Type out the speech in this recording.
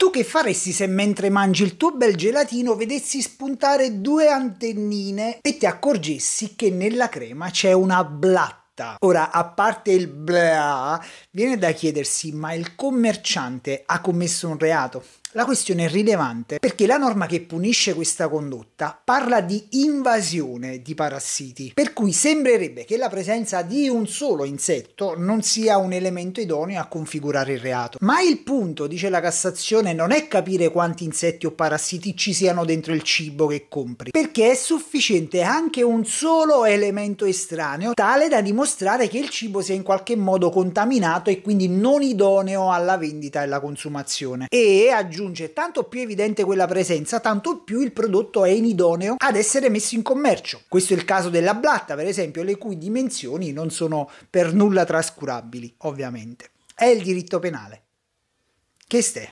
Tu che faresti se mentre mangi il tuo bel gelatino vedessi spuntare due antennine e ti accorgessi che nella crema c'è una blatta? città. Ora, a parte il bla, viene da chiedersi, ma il commerciante ha commesso un reato? La questione è rilevante perché la norma che punisce questa condotta parla di invasione di parassiti, per cui sembrerebbe che la presenza di un solo insetto non sia un elemento idoneo a configurare il reato. Ma il punto, dice la Cassazione, non è capire quanti insetti o parassiti ci siano dentro il cibo che compri, perché è sufficiente anche un solo elemento estraneo tale da dimostrare dimostrare che il cibo sia in qualche modo contaminato e quindi non idoneo alla vendita e alla consumazione. E aggiunge, tanto più evidente quella presenza, tanto più il prodotto è inidoneo ad essere messo in commercio. Questo è il caso della blatta, per esempio, le cui dimensioni non sono per nulla trascurabili, ovviamente. È il diritto penale. Che stai?